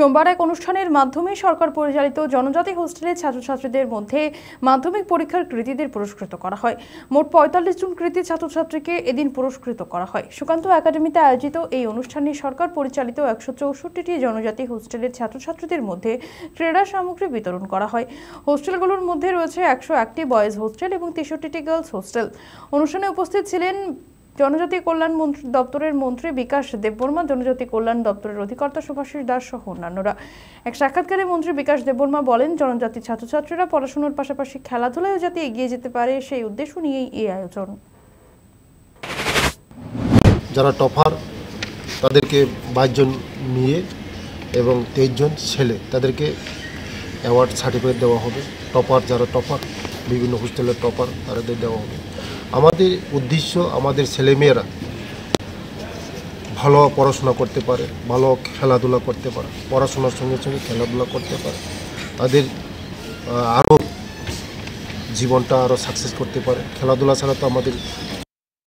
সোমবার এক অনুষ্ঠানের মাধ্যমে সরকার পরিচালিত জনজাতি হোস্টেলের ছাত্রছাত্রীদের মধ্যে মাধ্যমিক পরীক্ষার কৃতীদের পুরস্কৃত করা হয় মোট পঁয়তাল্লিশ জন কৃতি ছাত্রছাত্রীকে এদিন পুরস্কৃত করা হয় সুকান্ত একাডেমিতে আয়োজিত এই অনুষ্ঠানে সরকার পরিচালিত একশো চৌষট্টিটি জনজাতি হোস্টেলের ছাত্রছাত্রীদের মধ্যে ক্রীড়া সামগ্রী বিতরণ করা হয় হোস্টেলগুলোর মধ্যে রয়েছে একশো একটি বয়েজ হোস্টেল এবং তেষট্টিটি গার্লস হোস্টেল অনুষ্ঠানে উপস্থিত ছিলেন জনজাতি কল্যাণ মন্ত্রী দপ্তরের মন্ত্রী বিকাশ দেববর্মা জনজাতি কল্যাণ দপ্তরের অধিকর্তা শুভাশিস দাস সহ অন্যান্যরা এক সাক্ষাৎকারে মন্ত্রী বিকাশ দেববর্মা বলেন জনজাতি ছাত্রছাত্রীরা পড়াশোনার পাশাপাশি খেলাধুলায় যাতে এগিয়ে যেতে পারে সেই উদ্দেশ্য নিয়েই এই আয়োজন যারা টফার তাদেরকে বাইশজন নিয়ে এবং তেইশজন ছেলে তাদেরকে অ্যাওয়ার্ড সার্টিফিকেট দেওয়া হবে টপার যারা টপার বিভিন্ন হোস্টেলের টপার তাদের দেওয়া হবে আমাদের উদ্দেশ্য আমাদের ছেলেমেয়েরা ভালো পড়াশোনা করতে পারে ভালো খেলাধুলা করতে পারে পড়াশোনার সঙ্গে সঙ্গে খেলাধুলা করতে পারে তাদের আরও জীবনটা আরও সাকসেস করতে পারে খেলাধুলা ছাড়া তো আমাদের